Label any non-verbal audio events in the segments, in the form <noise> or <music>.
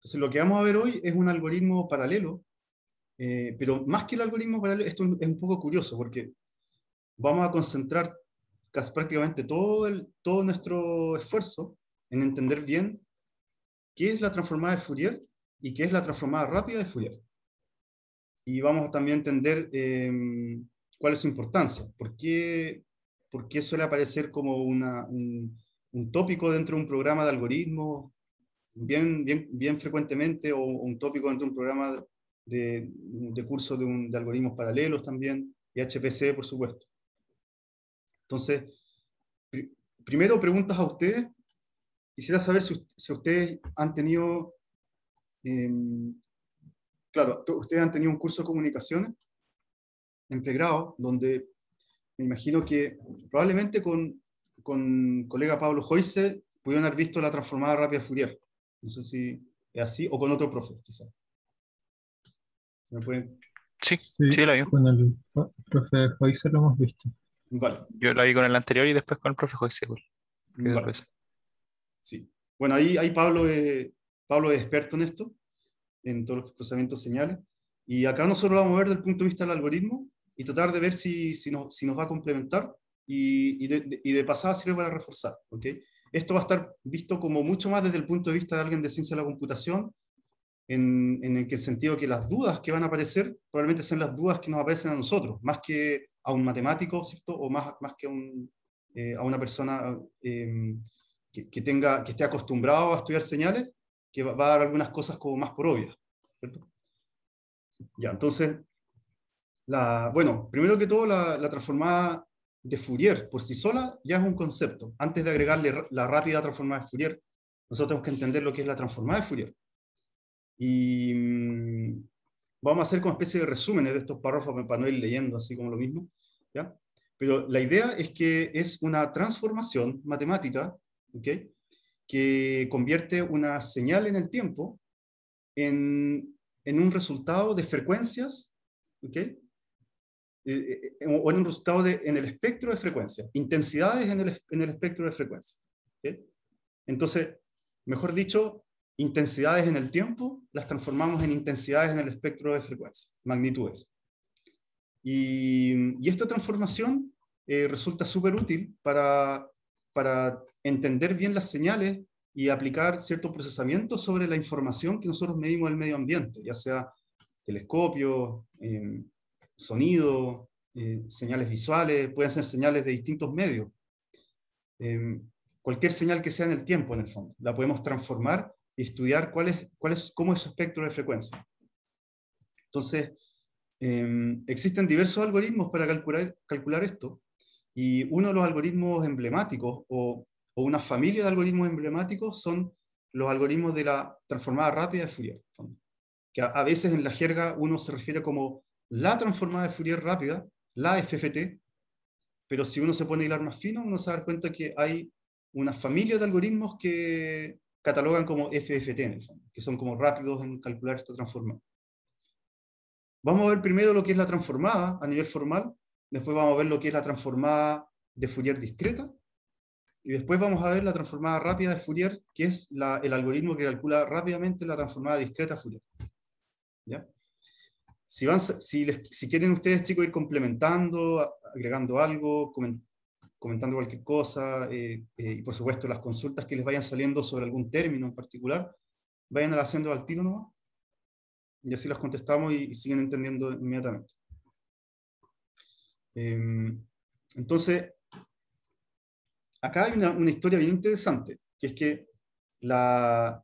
Entonces, lo que vamos a ver hoy es un algoritmo paralelo, eh, pero más que el algoritmo paralelo, esto es un poco curioso porque vamos a concentrar casi prácticamente todo, el, todo nuestro esfuerzo en entender bien qué es la transformada de Fourier y qué es la transformada rápida de Fourier. Y vamos a también entender em, cuál es su importancia, por qué, por qué suele aparecer como un, un tópico dentro de un programa de algoritmos, bien, bien, bien frecuentemente o, un tópico dentro de un programa de, de de, un, de, algoritmos paralelos también y HPC, por supuesto. Entonces, primero preguntas a ustedes. Quisiera saber si, si ustedes han tenido, em, claro, ustedes han tenido un curso de comunicaciones en pregrado, donde me imagino que probablemente con, con colega Pablo Joyce pudieron haber visto la transformada rápida Fourier. No sé si es así o con otro profe, quizá. ¿Me pueden? Sí, sí, la vi. Con el profe Joyce lo hemos visto. Vale. Yo la vi con el anterior y después con el profe Joyce. Sí. Bueno, ahí, ahí Pablo, Pablo es experto en esto, en todos los procesamientos señales. Y acá nosotros lo vamos a ver desde el punto de vista del algoritmo y tratar de ver si, si, si nos va a complementar y, y, de, y de pasada va a reforzar. ¿okay? Esto va a estar visto como mucho más desde el punto de vista de alguien de ciencia de la computación, en, el sentido que las dudas que van a aparecer probablemente sean las dudas que nos aparecen a nosotros, más que a un matemático, ¿cierto? O más, más que a, eh, una persona em, que, tenga, que esté acostumbrado a estudiar señales, que va, a dar algunas cosas como más por obvias. Ya, entonces, la, bueno, primero que todo, la, la transformada de Fourier por sí sola ya es un concepto. Antes de agregarle la rápida transformada de Fourier, nosotros tenemos que entender lo que es la transformada de Fourier. Y mm, vamos a hacer como especie de resúmenes de estos párrafos para no ir leyendo así como lo mismo. Pero la idea es que es una transformación matemática ¿okay? que convierte una señal en el tiempo en, un resultado de frecuencias ¿okay? Eh, eh, o en un resultado en el espectro de frecuencia, intensidades en el, en el espectro de frecuencia. Entonces, mejor dicho, intensidades en el tiempo las transformamos en intensidades en el espectro de frecuencia, magnitudes. Y, esta transformación eh, resulta súper útil para, para entender bien las señales y aplicar cierto procesamiento sobre la información que nosotros medimos del medio ambiente, ya sea telescopios, em, sonido, eh, señales visuales, pueden ser señales de distintos medios. Em, cualquier señal que sea en el tiempo, en el fondo, la podemos transformar y estudiar cuál es, cuál es, cómo es su espectro de frecuencia. Entonces, em, existen diversos algoritmos para calcular, calcular esto, y uno de los algoritmos emblemáticos o, una familia de algoritmos emblemáticos son los algoritmos de la transformada rápida de Fourier, que a, a veces en la jerga uno se refiere como la transformada de Fourier rápida, la FFT, pero si uno se pone a hilar más fino, uno se da cuenta que hay una familia de algoritmos que catalogan como FFT, que son como rápidos en calcular esta transformada. Vamos a ver primero lo que es la transformada a nivel formal, después vamos a ver lo que es la transformada de Fourier discreta, y después vamos a ver la transformada rápida de Fourier, que es el algoritmo que calcula rápidamente la transformada discreta de Fourier. ¿Ya? Si, si, si quieren ustedes, chicos, ir complementando, agregando algo, comentando cualquier cosa, eh, eh, y por supuesto las consultas que les vayan saliendo sobre algún término en particular, vayan haciendo al tiro nomás, y así las contestamos y, siguen entendiendo inmediatamente. Em, entonces, acá hay una, historia bien interesante, que es que la,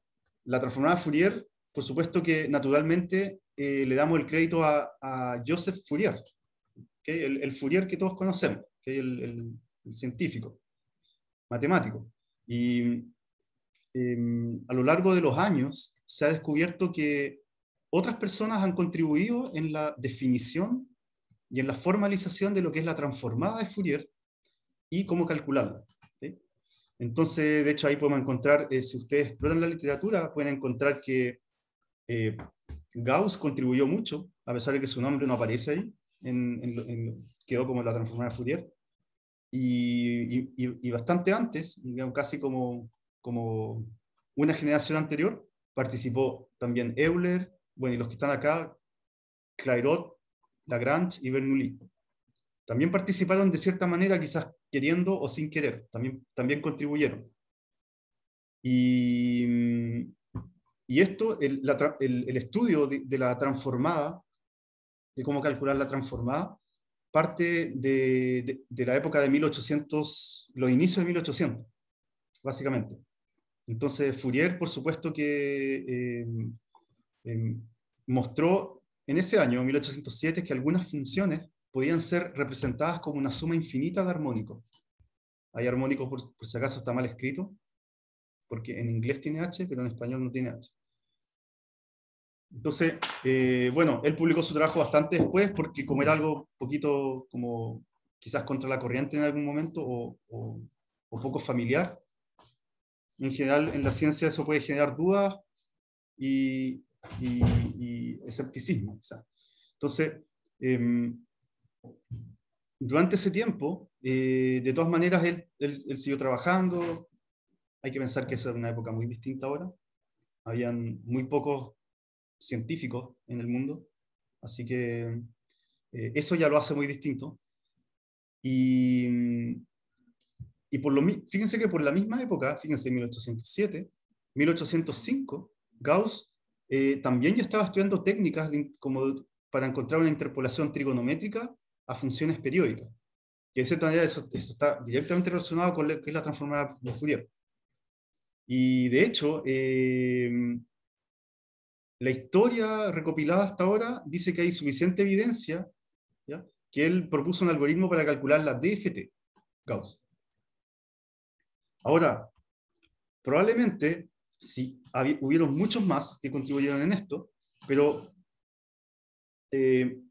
la transformada Fourier, por supuesto que naturalmente eh, le damos el crédito a, Joseph Fourier, el, Fourier que todos conocemos, el, científico, matemático. Y em, a lo largo de los años se ha descubierto que otras personas han contribuido en la definición y en la formalización de lo que es la transformada de Fourier y cómo calcularla. Entonces, de hecho, ahí podemos encontrar, eh, si ustedes exploran la literatura, pueden encontrar que eh, Gauss contribuyó mucho, a pesar de que su nombre no aparece ahí, en, en, quedó como la transformada Fourier. Y, bastante antes, casi como, como una generación anterior, participó también Euler, bueno, y los que están acá, Clairaut, Lagrange y Bernoulli. También participaron de cierta manera, quizás queriendo o sin querer, también, también contribuyeron. Y y esto, el, estudio de, la transformada, de cómo calcular la transformada, parte de, la época de 1800, los inicios de 1800, básicamente. Entonces, Fourier, por supuesto que eh, em, mostró en ese año, 1807, que algunas funciones podían ser representadas como una suma infinita de armónicos. Hay armónicos, por si acaso está mal escrito, porque en inglés tiene H, pero en español no tiene H. Entonces, eh, bueno, él publicó su trabajo bastante después porque como era algo poquito como quizás contra la corriente en algún momento o, poco familiar, en general en la ciencia eso puede generar dudas y, escepticismo. Entonces, em, durante ese tiempo, eh, de todas maneras, él siguió trabajando, hay que pensar que eso era una época muy distinta ahora. Habían muy pocos científicos en el mundo, así que eh, eso ya lo hace muy distinto. Y, mm, por lo, fíjense que por la misma época, fíjense, 1807, 1805, Gauss eh, también ya estaba estudiando técnicas como para encontrar una interpolación trigonométrica a funciones periódicas. Que de cierta manera eso, eso, está directamente relacionado con lo que es la transformada de Fourier. Y de hecho, em, la historia recopilada hasta ahora dice que hay suficiente evidencia que él propuso un algoritmo para calcular la DFT, Gauss. Ahora, probablemente sí, hubieron muchos más que contribuyeron en esto, pero eh,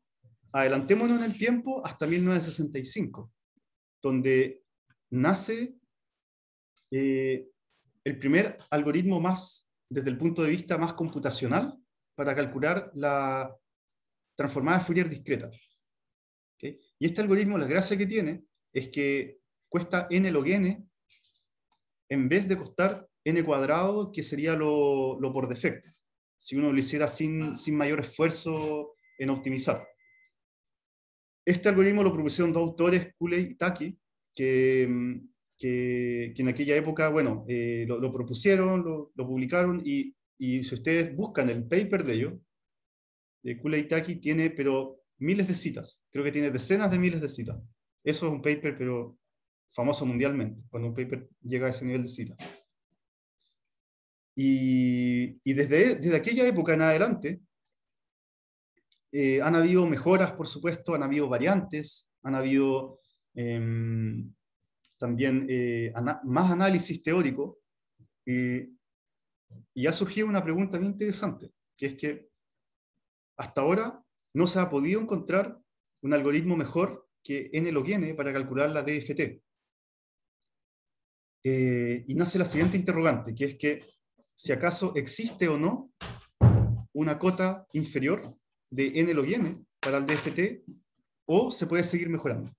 adelantémonos en el tiempo hasta 1965, donde nace eh, el primer algoritmo más, desde el punto de vista más computacional, para calcular la transformada de Fourier discreta. Y este algoritmo, la gracia que tiene, es que cuesta n log n en vez de costar n cuadrado, que sería lo, por defecto, si uno lo hiciera sin, mayor esfuerzo en optimizar. Este algoritmo lo propusieron dos autores, Cooley y Taki, que mm, que, en aquella época, bueno, eh, lo, propusieron, lo, publicaron y, si ustedes buscan el paper de ello, de Itaki tiene, pero miles de citas, creo que tiene decenas de miles de citas. Eso es un paper, pero famoso mundialmente, cuando un paper llega a ese nivel de citas. Y, y, desde, desde aquella época en adelante, eh, han habido mejoras, por supuesto, han habido variantes, han habido em, también eh, más análisis teórico, y ha surgido una pregunta muy interesante, que es que hasta ahora no se ha podido encontrar un algoritmo mejor que N log N para calcular la DFT. Eh, y nace la siguiente interrogante, que es que si acaso existe o no una cota inferior de N log N para el DFT, o se puede seguir mejorando.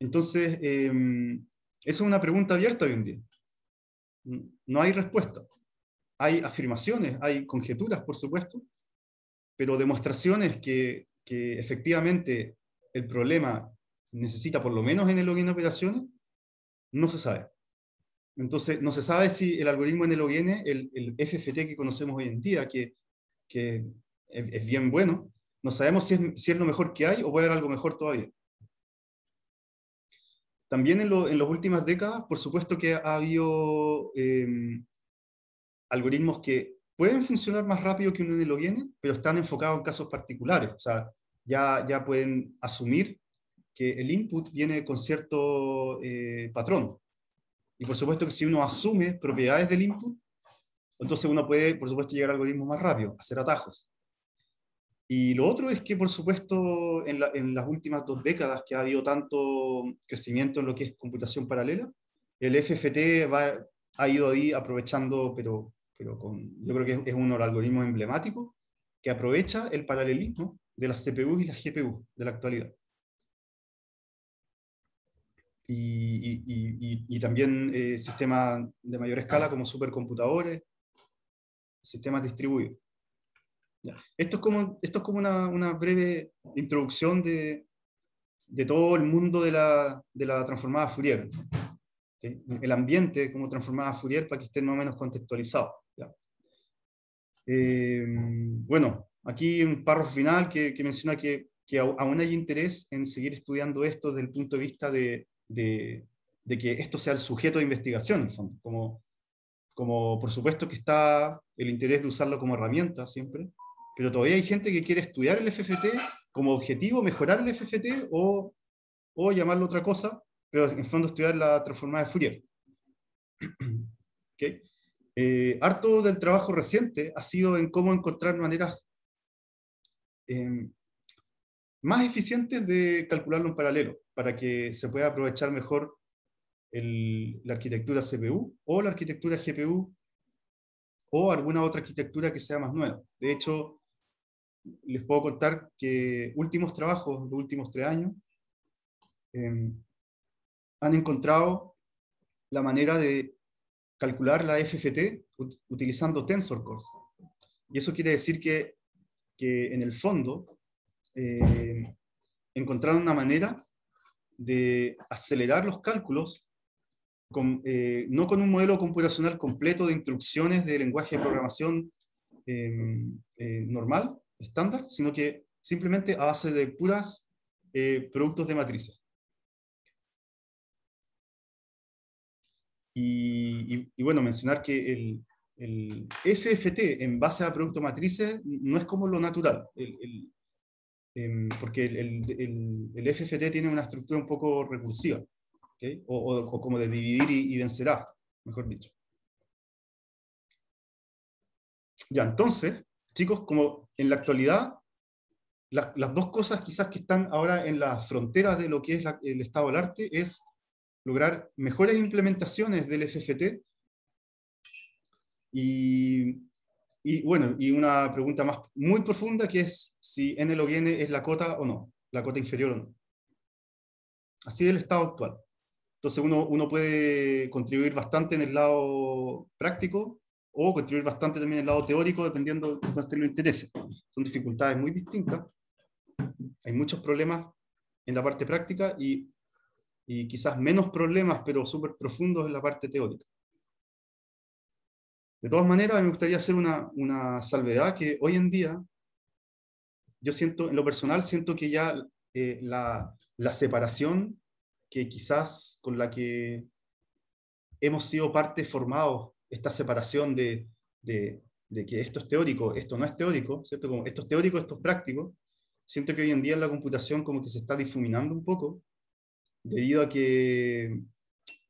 Entonces, em, eso es una pregunta abierta hoy en día. No hay respuesta. Hay afirmaciones, hay conjeturas, por supuesto, pero demostraciones que, efectivamente el problema necesita por lo menos en el login operaciones, no se sabe. Entonces, no se sabe si el algoritmo en el, el FFT que conocemos hoy en día, que, es, bien bueno, no sabemos si es, si es lo mejor que hay o puede haber algo mejor todavía. También en, las últimas décadas, por supuesto que ha habido em, algoritmos que pueden funcionar más rápido que uno de lo viene, pero están enfocados en casos particulares. O sea, ya, ya pueden asumir que el input viene con cierto eh, patrón. Y por supuesto que si uno asume propiedades del input, entonces uno puede, por supuesto, llegar a algoritmos más rápido, hacer atajos. Y lo otro es que, por supuesto, en, las últimas dos décadas que ha habido tanto crecimiento en lo que es computación paralela, el FFT ha ido ahí aprovechando, pero, pero con, yo creo que es, uno de los algoritmos emblemáticos, que aprovecha el paralelismo de las CPUs y las GPUs de la actualidad. Y, también eh, sistemas de mayor escala como supercomputadores, sistemas distribuidos. Esto es como, esto es como una, breve introducción de, de, todo el mundo de la, de la transformada Fourier. El ambiente como transformada Fourier para que esté más o menos contextualizado. Eh, bueno, aquí un párrafo final que, menciona que, que, aún hay interés en seguir estudiando esto desde el punto de vista de, de, que esto sea el sujeto de investigación, como, como por supuesto que está el interés de usarlo como herramienta siempre, pero todavía hay gente que quiere estudiar el FFT como objetivo, mejorar el FFT o, o llamarlo otra cosa, pero en fondo estudiar la transformada de Fourier. <clears throat> ¿Okay? Eh, harto del trabajo reciente ha sido en cómo encontrar maneras em, más eficientes de calcularlo en paralelo, para que se pueda aprovechar mejor la arquitectura CPU o la arquitectura GPU o alguna otra arquitectura que sea más nueva. De hecho, les puedo contar que últimos trabajos, los últimos tres años, em, han encontrado la manera de calcular la FFT utilizando tensor cores. Y eso quiere decir que, que en el fondo em, encontraron una manera de acelerar los cálculos con, eh, no con un modelo computacional completo de instrucciones de lenguaje de programación em, eh, normal, estándar, sino que simplemente a base de puras eh, productos de matrices. Y, bueno, mencionar que el, FFT en base a producto matrices no es como lo natural, em, porque el, FFT tiene una estructura un poco recursiva, o, como de dividir y, y vencerá, mejor dicho. Ya, entonces, chicos, como en la actualidad, las dos cosas quizás que están ahora en las fronteras de lo que es el estado del arte es lograr mejores implementaciones del FFT y, bueno, y una pregunta más muy profunda que es si N log viene es la cota o no, la cota inferior o no. Así es el estado actual. Entonces uno, uno puede contribuir bastante en el lado práctico o contribuir bastante también el lado teórico, dependiendo de te le interese. Son dificultades muy distintas. Hay muchos problemas en la parte práctica y, y quizás menos problemas, pero súper profundos en la parte teórica. De todas maneras, me gustaría hacer una, una, salvedad que hoy en día, yo siento, en lo personal, siento que ya eh, la, la separación que quizás con la que hemos sido parte formados esta separación de, de, que esto es teórico, esto no es teórico, ¿cierto? Como esto es teórico, esto es práctico, siento que hoy en día en la computación como que se está difuminando un poco, debido a que,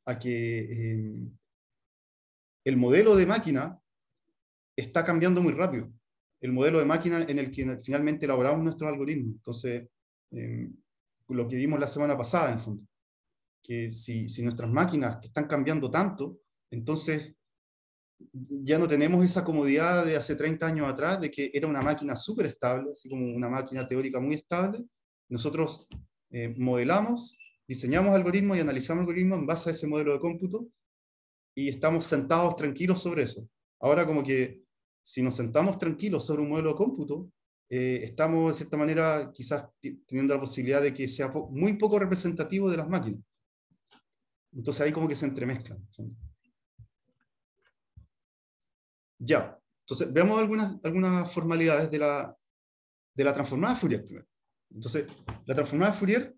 a que em, el modelo de máquina está cambiando muy rápido. El modelo de máquina en el que finalmente elaboramos nuestros algoritmos. Entonces, em, lo que vimos la semana pasada, en fondo, que si, si nuestras máquinas están cambiando tanto, entonces ya no tenemos esa comodidad de hace 30 años atrás, de que era una máquina súper estable, así como una máquina teórica muy estable. Nosotros eh, modelamos, diseñamos algoritmos y analizamos algoritmos en base a ese modelo de cómputo y estamos sentados tranquilos sobre eso. Ahora como que si nos sentamos tranquilos sobre un modelo de cómputo, eh, estamos de cierta manera quizás teniendo la posibilidad de que sea muy poco representativo de las máquinas. Entonces ahí como que se entremezclan. Ya, entonces veamos algunas, algunas formalidades de la, de la transformada Fourier Entonces, la transformada Fourier,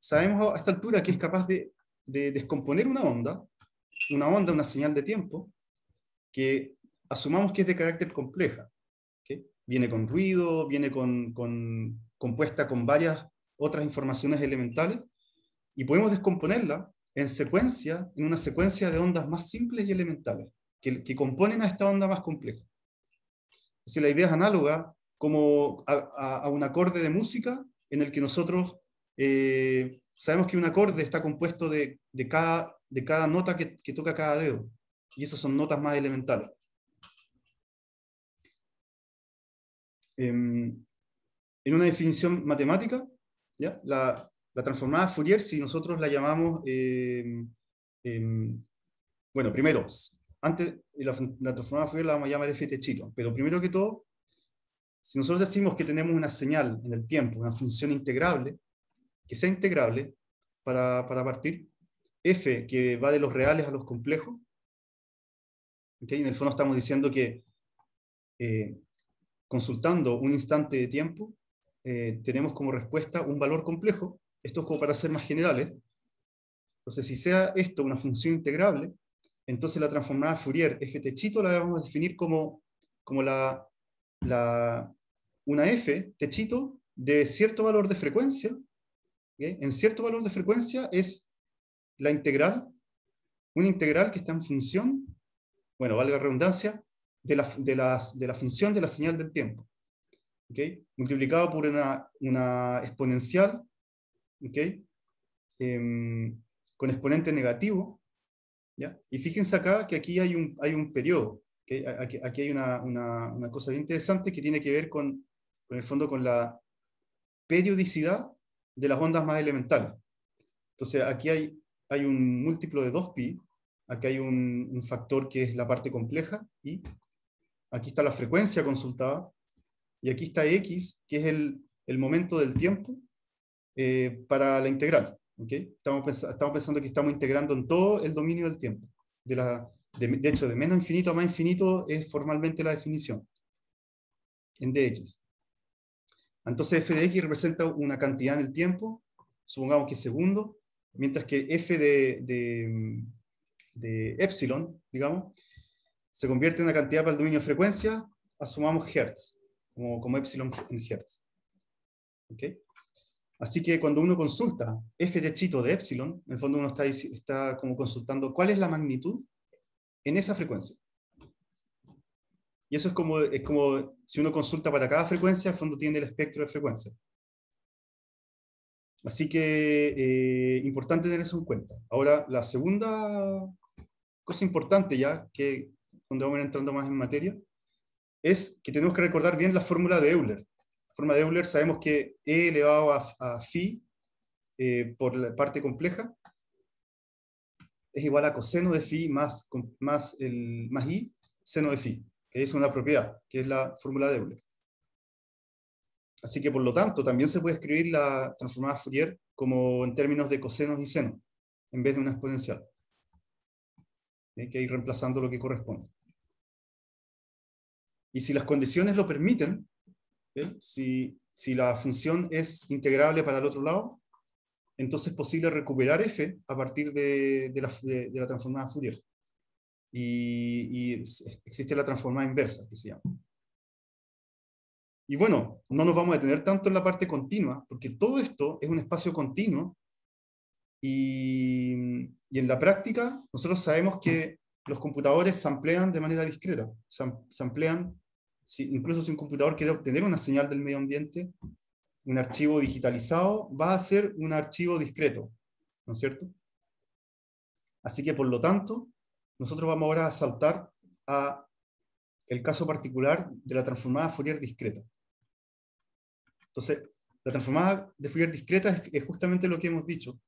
sabemos a esta altura que es capaz de, descomponer una onda, una onda, una señal de tiempo, que asumamos que es de carácter compleja. ¿okay? Viene con ruido, viene con, compuesta con varias otras informaciones elementales, y podemos descomponerla en secuencia, en una secuencia de ondas más simples y elementales que, componen a esta onda más compleja. Entonces la idea es análoga como a, un acorde de música en el que nosotros eh, sabemos que un acorde está compuesto de, cada, de cada nota que, toca cada dedo. Y esas son notas más elementales. Em, en, una definición matemática, La, transformada Fourier, si nosotros la llamamos, em, em, bueno, primero, antes, la, la transformada Fourier la vamos a llamar F techito, pero primero que todo, si nosotros decimos que tenemos una señal en el tiempo, una función integrable, que sea integrable para, partir, f que va de los reales a los complejos, en el fondo estamos diciendo que eh, consultando un instante de tiempo, eh, tenemos como respuesta un valor complejo, esto es como para ser más generales, entonces si sea esto una función integrable, entonces la transformada Fourier, F este techito, la vamos a definir como, como la, una F techito de cierto valor de frecuencia. En cierto valor de frecuencia es la integral, una integral que está en función, bueno, valga redundancia, de la, función de la señal del tiempo. Multiplicado por una, exponencial, em, con exponente negativo, y fíjense acá que aquí hay un, hay un periodo, aquí, hay una, cosa interesante que tiene que ver con, con el fondo con la periodicidad de las ondas más elementales. Entonces aquí hay, hay un múltiplo de 2pi, aquí hay un, factor que es la parte compleja y aquí está la frecuencia consultada y aquí está x, que es el, el momento del tiempo eh, para la integral. Estamos, pensando que estamos integrando en todo el dominio del tiempo. De, hecho, de menos infinito a más infinito es formalmente la definición en dx. Entonces f de x representa una cantidad en el tiempo, supongamos que segundo, mientras que f de, de, epsilon, digamos, se convierte en una cantidad para el dominio de frecuencia, asumamos hertz, como, como epsilon en hertz. ¿Okay? Así que cuando uno consulta f chito de epsilon, en el fondo uno está, como consultando cuál es la magnitud en esa frecuencia. Y eso es como, es como si uno consulta para cada frecuencia, el fondo tiene el espectro de frecuencia. Así que eh, importante tener eso en cuenta. Ahora, la segunda cosa importante ya, que cuando vamos entrando más en materia, es que tenemos que recordar bien la fórmula de Euler forma de Euler sabemos que E elevado a, fi phi eh, por la parte compleja es igual a coseno de phi más, el, más i seno de phi, que es una propiedad, que es la fórmula de Euler. Así que por lo tanto también se puede escribir la transformada Fourier como en términos de cosenos y senos, en vez de una exponencial. Hay que ir reemplazando lo que corresponde. Y si las condiciones lo permiten, si, la función es integrable para el otro lado, entonces es posible recuperar f a partir de, la, transformada Fourier. Y, existe la transformada inversa, que se llama. Y bueno, no nos vamos a detener tanto en la parte continua, porque todo esto es un espacio continuo. Y, y en la práctica, nosotros sabemos que los computadores se amplían de manera discreta, se amplían incluso si un computador quiere obtener una señal del medio ambiente, un archivo digitalizado va a ser un archivo discreto, ¿no es cierto? Así que, por lo tanto, nosotros vamos ahora a saltar a el caso particular de la transformada Fourier discreta. Entonces, la transformada de Fourier discreta es, justamente lo que hemos dicho.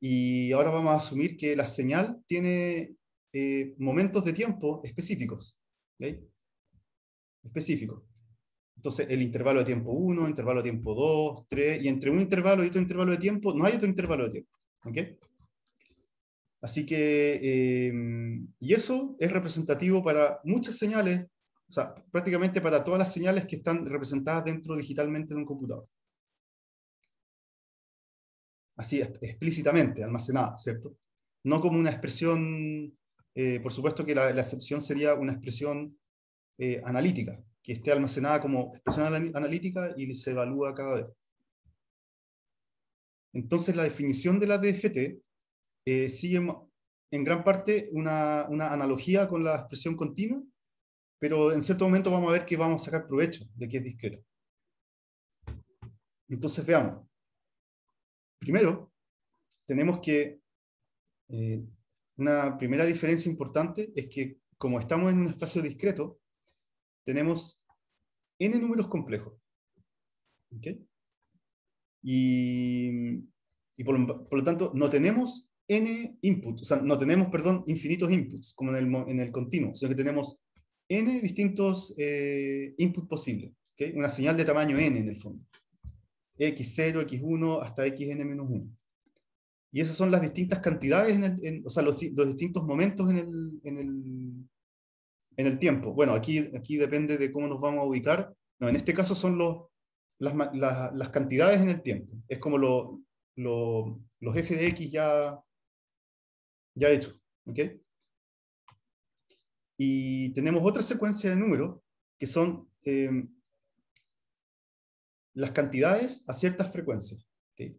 Y ahora vamos a asumir que la señal tiene eh, momentos de tiempo específicos. ¿okay? específico. Entonces, el intervalo de tiempo 1, intervalo de tiempo 2, 3, y entre un intervalo y otro intervalo de tiempo, no hay otro intervalo de tiempo. ¿ok Así que, em, y eso es representativo para muchas señales, o sea, prácticamente para todas las señales que están representadas dentro digitalmente de un computador. Así, explícitamente, almacenada, ¿cierto? No como una expresión, eh, por supuesto que la, la excepción sería una expresión eh, analítica, que esté almacenada como expresión analítica y se evalúa cada vez. Entonces, la definición de la DFT eh, sigue en gran parte una, analogía con la expresión continua, pero en cierto momento vamos a ver que vamos a sacar provecho de que es discreto. Entonces, veamos. Primero, tenemos que eh, una primera diferencia importante es que como estamos en un espacio discreto, tenemos n números complejos. Y, y por, lo, tanto, no tenemos n inputs, o sea, no tenemos, perdón, infinitos inputs, como en el, en el continuo, sino que tenemos n distintos eh, inputs posibles. ¿okay? Una señal de tamaño n en el fondo. x0, x1, hasta xn-1. Y esas son las distintas cantidades, en el, o sea, los, distintos momentos en el, en el, en el tiempo. Bueno, aquí, aquí depende de cómo nos vamos a ubicar. No, en este caso son los, las, las, cantidades en el tiempo. Es como los f de x ya, ya hechos. ¿okay? Y tenemos otra secuencia de números que son em, las cantidades a ciertas frecuencias. ¿okay?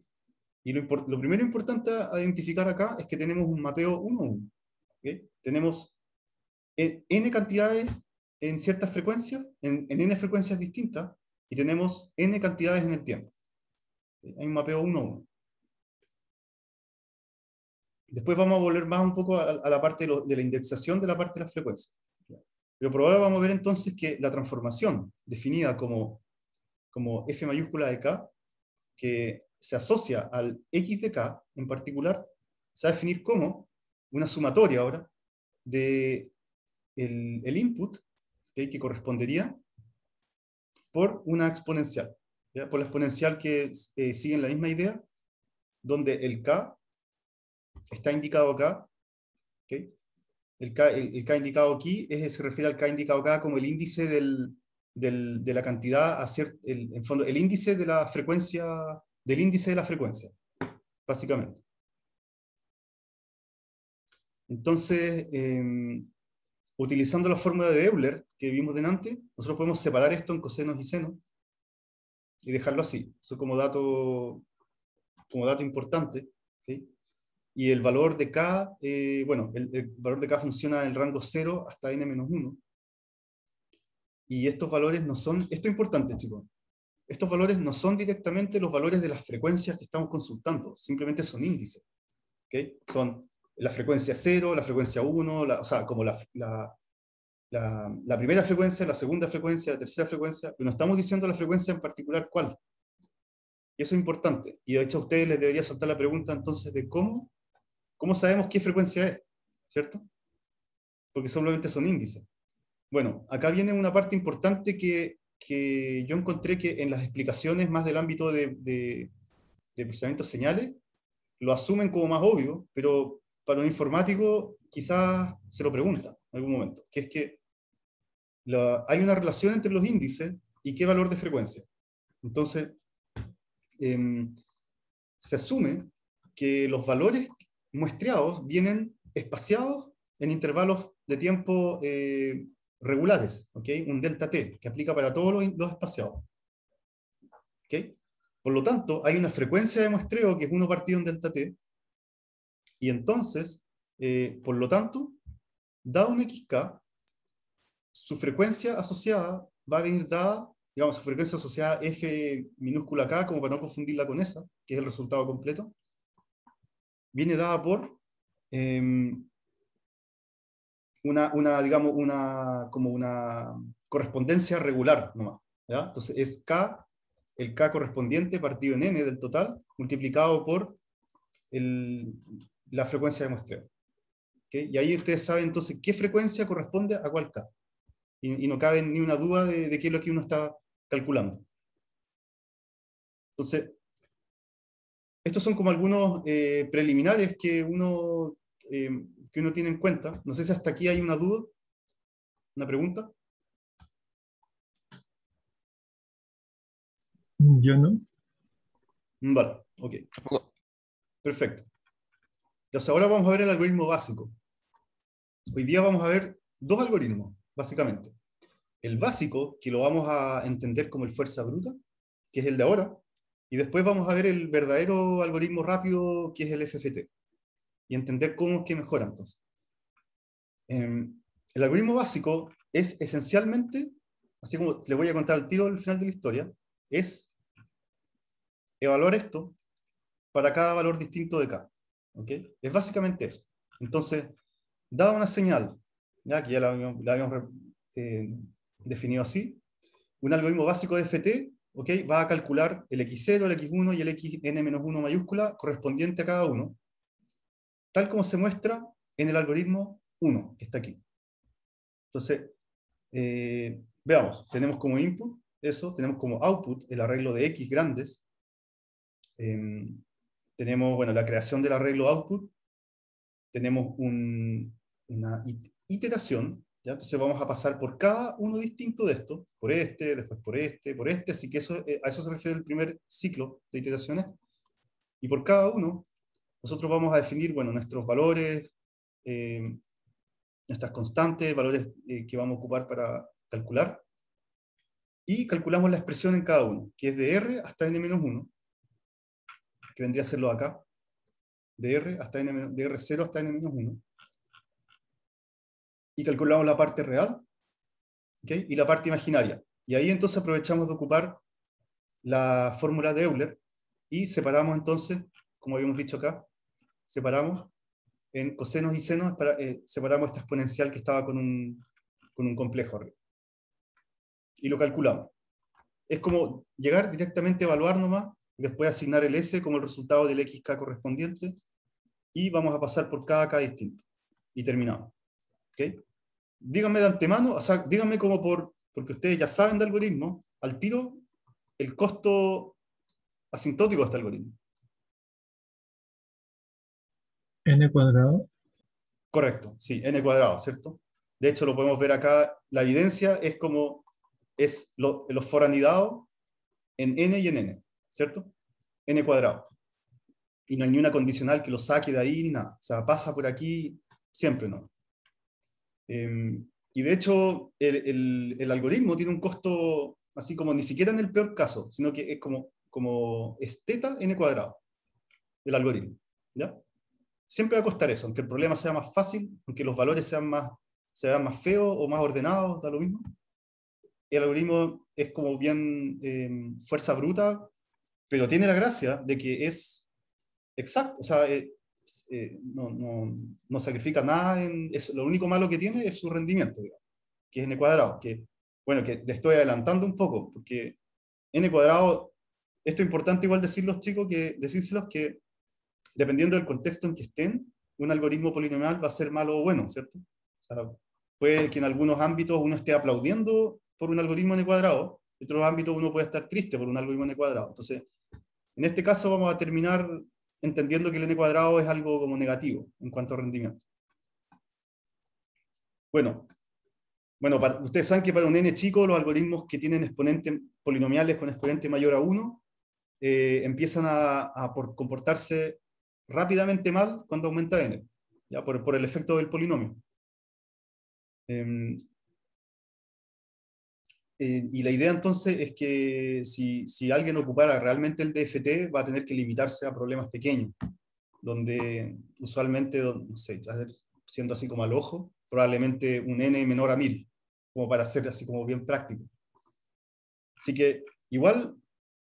Y lo, lo, primero importante a identificar acá es que tenemos un mapeo 1-1. ¿okay? Tenemos n cantidades en ciertas frecuencias, en, n frecuencias distintas, y tenemos n cantidades en el tiempo. Hay eh, un mapeo 1 1. Después vamos a volver más un poco a, la parte de, la indexación de la parte de las frecuencias. Pero por ahora vamos a ver entonces que la transformación definida como, como f mayúscula de k, que se asocia al x de k en particular, se va a definir como una sumatoria ahora de el, input que correspondería por una exponencial, ¿ya? por la exponencial que eh, sigue la misma idea, donde el k está indicado acá, el, k, el, k, indicado aquí es, se refiere al k indicado acá como el índice del, de la cantidad, a el, en fondo, el índice de la frecuencia, del índice de la frecuencia, básicamente. Entonces, em, utilizando la fórmula de Euler que vimos delante, nosotros podemos separar esto en cosenos y senos y dejarlo así. Eso como dato, como dato importante. Y el valor de k, eh, bueno, el, valor de k funciona en rango 0 hasta n-1. Y estos valores no son, esto es importante, chicos. Estos valores no son directamente los valores de las frecuencias que estamos consultando, simplemente son índices. ¿okay? Son la frecuencia 0, la frecuencia 1, o sea, como la, la, primera frecuencia, la segunda frecuencia, la tercera frecuencia, pero no estamos diciendo la frecuencia en particular cuál. Y eso es importante. Y de hecho a ustedes les debería saltar la pregunta entonces de cómo, cómo sabemos qué frecuencia es, ¿cierto? Porque solamente son índices. Bueno, acá viene una parte importante que, que yo encontré que en las explicaciones más del ámbito de, de, de procesamiento de señales, lo asumen como más obvio, pero para un informático quizás se lo pregunta en algún momento, que es que hay una relación entre los índices y qué valor de frecuencia. Entonces, em, se asume que los valores muestreados vienen espaciados en intervalos de tiempo eh, regulares, ¿okay? un delta t, que aplica para todos los, espaciados. Por lo tanto, hay una frecuencia de muestreo que es 1 partido en delta t, y entonces, eh, por lo tanto, dado un XK, su frecuencia asociada va a venir dada, digamos, su frecuencia asociada F minúscula K, como para no confundirla con esa, que es el resultado completo, viene dada por em, una, digamos, una, como una correspondencia regular nomás. Entonces es K, el K correspondiente partido en N del total, multiplicado por el, la frecuencia de muestreo. Y ahí ustedes saben entonces qué frecuencia corresponde a cuál K. Y, no cabe ni una duda de, qué es lo que uno está calculando. Entonces, estos son como algunos eh, preliminares que uno, em, que uno tiene en cuenta. No sé si hasta aquí hay una duda, una pregunta. Yo no. Vale, ok. Perfecto. Entonces ahora vamos a ver el algoritmo básico. Hoy día vamos a ver dos algoritmos, básicamente. El básico, que lo vamos a entender como el fuerza bruta, que es el de ahora, y después vamos a ver el verdadero algoritmo rápido, que es el FFT, y entender cómo es que mejora entonces. Em, el algoritmo básico es esencialmente, así como le voy a contar al tiro al final de la historia, es evaluar esto para cada valor distinto de K. Es básicamente eso. Entonces, dada una señal, ya que ya la habíamos, eh, definido así, un algoritmo básico de FT ¿ok? va a calcular el x0, el x1 y el xn-1 mayúscula correspondiente a cada uno, tal como se muestra en el algoritmo 1, que está aquí. Entonces, eh, veamos, tenemos como input eso, tenemos como output el arreglo de x grandes, em, tenemos, bueno, la creación del arreglo output, tenemos una iteración, ¿ya? Entonces vamos a pasar por cada uno distinto de esto, por este, después por este, por este, así que eso, eh, a eso se refiere el primer ciclo de iteraciones. Y por cada uno, nosotros vamos a definir, bueno, nuestros valores, eh, nuestras constantes, valores eh, que vamos a ocupar para calcular, y calculamos la expresión en cada uno, que es de R hasta N-1, que vendría a serlo acá, de R hasta de R0 hasta N-1. Y calculamos la parte real y la parte imaginaria. Y ahí entonces aprovechamos de ocupar la fórmula de Euler y separamos entonces, como habíamos dicho acá, separamos en cosenos y senos, para, eh, separamos esta exponencial que estaba con un, con un complejo arriba. Y lo calculamos. Es como llegar directamente a evaluar nomás después asignar el S como el resultado del XK correspondiente, y vamos a pasar por cada K distinto. Y terminamos. ¿Okay? Díganme de antemano, o sea, díganme como por, porque ustedes ya saben de algoritmo, al tiro, el costo asintótico de este algoritmo. N cuadrado. Correcto, sí, N cuadrado, ¿cierto? De hecho, lo podemos ver acá, la evidencia es como es lo, los foranidados en N y en N. ¿cierto? n cuadrado. Y no hay ni una condicional que lo saque de ahí ni nada. O sea, pasa por aquí siempre, ¿no? Em, y de hecho, el, algoritmo tiene un costo, así como ni siquiera en el peor caso, sino que es como, como es teta n cuadrado, el algoritmo. ¿ya? Siempre va a costar eso, aunque el problema sea más fácil, aunque los valores sean más, sean más feos o más ordenados, da lo mismo. El algoritmo es como bien em, fuerza bruta pero tiene la gracia de que es exacto, o sea, eh, eh, no, no, sacrifica nada, en, es, lo único malo que tiene es su rendimiento, que es n cuadrado, que, bueno, que le estoy adelantando un poco, porque n cuadrado, esto es importante igual decirlos chicos, que decírselos que dependiendo del contexto en que estén, un algoritmo polinomial va a ser malo o bueno, ¿cierto? O sea, puede que en algunos ámbitos uno esté aplaudiendo por un algoritmo n cuadrado, en otros ámbitos uno puede estar triste por un algoritmo n cuadrado. Entonces, en este caso vamos a terminar entendiendo que el n cuadrado es algo como negativo en cuanto a rendimiento. Bueno, bueno ustedes saben que para un n chico los algoritmos que tienen exponentes polinomiales con exponente mayor a 1 eh, empiezan a, comportarse rápidamente mal cuando aumenta n, ya por, el efecto del polinomio. Em, eh, y la idea entonces es que si, si, alguien ocupara realmente el DFT, va a tener que limitarse a problemas pequeños, donde usualmente, no sé, siendo así como al ojo, probablemente un n menor a 1000, como para ser así como bien práctico. Así que igual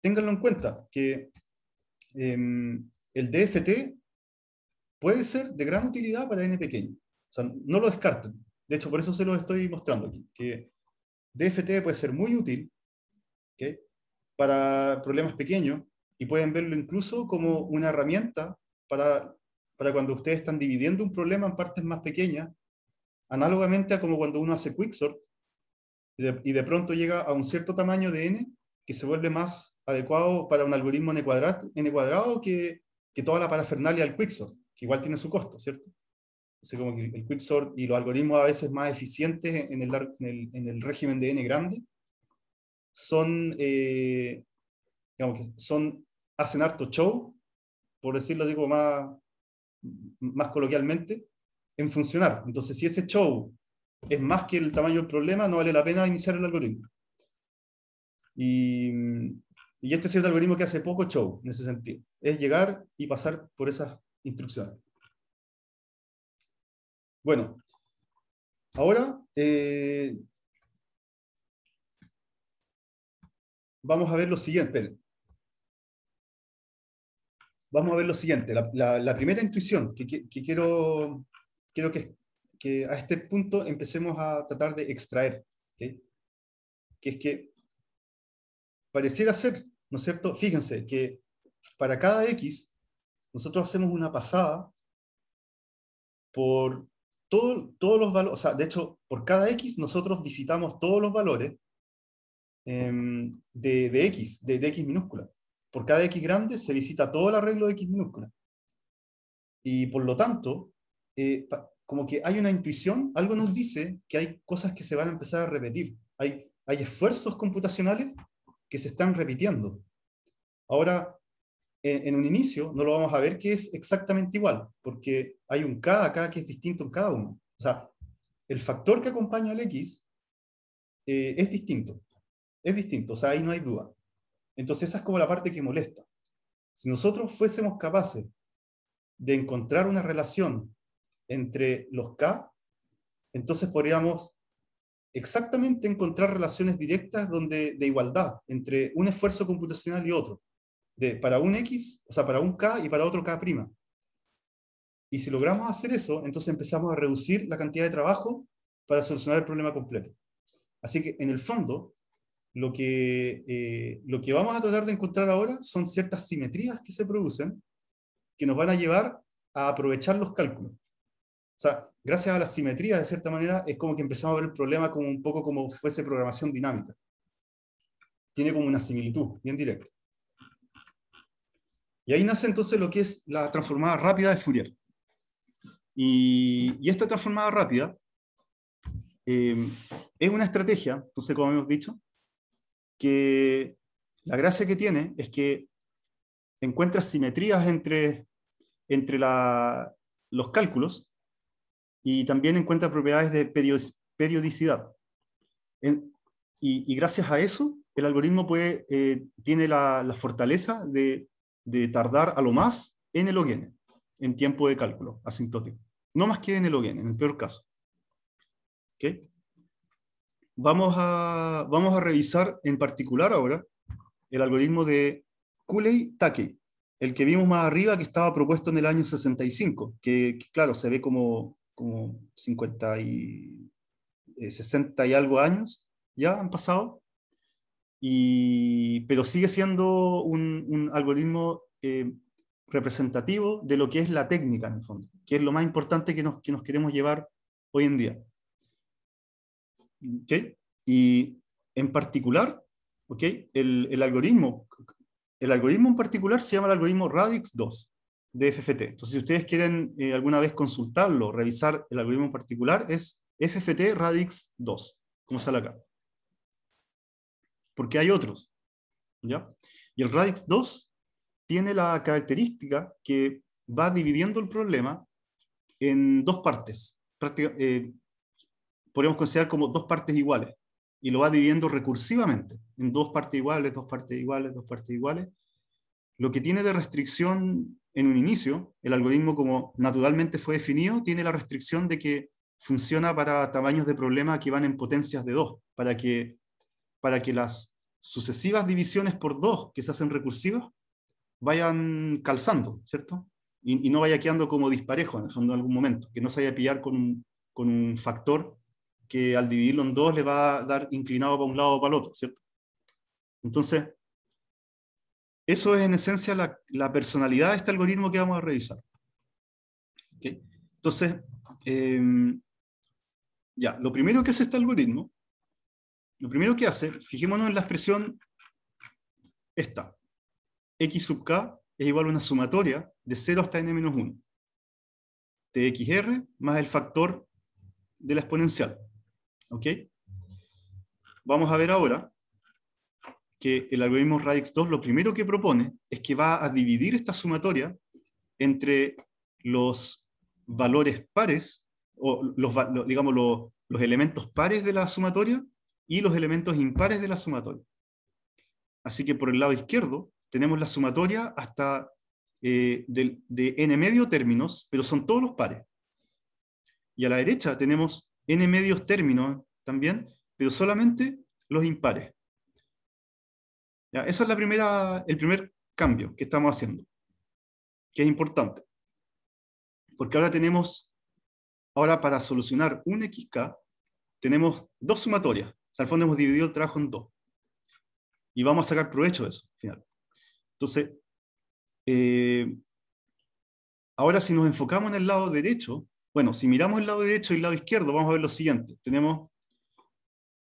ténganlo en cuenta, que em, el DFT puede ser de gran utilidad para n pequeño. O sea, no lo descarten. De hecho, por eso se lo estoy mostrando aquí, que DFT puede ser muy útil para problemas pequeños y pueden verlo incluso como una herramienta para, cuando ustedes están dividiendo un problema en partes más pequeñas, análogamente a como cuando uno hace quicksort y de, pronto llega a un cierto tamaño de n que se vuelve más adecuado para un algoritmo n cuadrado, n cuadrado que, que toda la parafernalia del quicksort, que igual tiene su costo, ¿cierto? como el quicksort y los algoritmos a veces más eficientes en el, régimen de n grande son, eh, son, hacen harto show, por decirlo más, más coloquialmente, en funcionar. Entonces, si ese show es más que el tamaño del problema, no vale la pena iniciar el algoritmo. Y, y este es el algoritmo que hace poco show en ese sentido. Es llegar y pasar por esas instrucciones. Bueno, ahora eh, vamos a ver lo siguiente. Vamos a ver lo siguiente. La, primera intuición que, quiero, quiero que, a este punto empecemos a tratar de extraer, que es que pareciera ser, ¿no es cierto? Fíjense que para cada X nosotros hacemos una pasada por todo, todos los valores, de hecho, por cada X nosotros visitamos todos los valores em, de, de, X, de, X minúscula. Por cada X grande se visita todo el arreglo de X minúscula. Y por lo tanto, eh, como que hay una intuición, algo nos dice que hay cosas que se van a empezar a repetir. Hay, hay esfuerzos computacionales que se están repitiendo. Ahora, en, un inicio no lo vamos a ver que es exactamente igual, porque hay un K acá que es distinto en cada uno. O sea, el factor que acompaña al X eh, es distinto. Es distinto, o sea, ahí no hay duda. Entonces esa es como la parte que molesta. Si nosotros fuésemos capaces de encontrar una relación entre los K, entonces podríamos exactamente encontrar relaciones directas donde, de igualdad entre un esfuerzo computacional y otro para un X, o sea, para un K y para otro K'. Y si logramos hacer eso, entonces empezamos a reducir la cantidad de trabajo para solucionar el problema completo. Así que en el fondo, lo que, eh, lo que vamos a tratar de encontrar ahora son ciertas simetrías que se producen que nos van a llevar a aprovechar los cálculos. O sea, gracias a las simetrías, de cierta manera, es como que empezamos a ver el problema como un poco como fuese programación dinámica. Tiene como una similitud bien directa. Y ahí nace entonces lo que es la transformada rápida de Fourier. Y, esta transformada rápida eh, es una estrategia, entonces como hemos dicho, que la gracia que tiene es que encuentra simetrías entre, entre la, los cálculos y también encuentra propiedades de periodicidad. y, gracias a eso, el algoritmo puede, eh, tiene la, la, fortaleza de de tardar a lo más en log n en tiempo de cálculo asintótico. No más que en log n, en el peor caso. Vamos, a, vamos a revisar en particular ahora el algoritmo de Cooley-Takei, el que vimos más arriba que estaba propuesto en el año 65, que, claro, se ve como, como 50 y 60 eh, y algo años, ya han pasado, y, pero sigue siendo un, algoritmo eh, representativo de lo que es la técnica, en el fondo, que es lo más importante que nos, que nos queremos llevar hoy en día. Y en particular, el, algoritmo, el algoritmo en particular se llama el algoritmo Radix2 de FFT. Entonces, si ustedes quieren eh, alguna vez consultarlo, revisar el algoritmo en particular, es FFT Radix2, como sale acá porque hay otros. ¿ya? Y el Radix 2 tiene la característica que va dividiendo el problema en dos partes. Eh, podríamos considerar como dos partes iguales. Y lo va dividiendo recursivamente en dos partes iguales, dos partes iguales, dos partes iguales. Lo que tiene de restricción en un inicio, el algoritmo como naturalmente fue definido, tiene la restricción de que funciona para tamaños de problema que van en potencias de 2, para que, para que las sucesivas divisiones por dos que se hacen recursivas vayan calzando, ¿cierto? Y, no vaya quedando como disparejo en algún momento, que no se vaya a pillar con un, factor que al dividirlo en dos le va a dar inclinado para un lado o para el otro, ¿cierto? Entonces, eso es en esencia la, personalidad de este algoritmo que vamos a revisar. Entonces, em, ya, lo primero que hace este algoritmo lo primero que hace, fijémonos en la expresión esta, x sub k es igual a una sumatoria de 0 hasta n-1, de xr más el factor de la exponencial. ¿Ok? Vamos a ver ahora que el algoritmo Radix2 lo primero que propone es que va a dividir esta sumatoria entre los valores pares, o los, digamos, los elementos pares de la sumatoria y los elementos impares de la sumatoria. Así que por el lado izquierdo tenemos la sumatoria hasta eh, de, n medio términos, pero son todos los pares. Y a la derecha tenemos n medios términos también, pero solamente los impares. Ya, ese es la primera, el primer cambio que estamos haciendo, que es importante. Porque ahora tenemos, ahora para solucionar un xk, tenemos dos sumatorias, o sea, al fondo hemos dividido el trabajo en dos. Y vamos a sacar provecho de eso, al final. Entonces, eh, ahora si nos enfocamos en el lado derecho, bueno, si miramos el lado derecho y el lado izquierdo, vamos a ver lo siguiente. Tenemos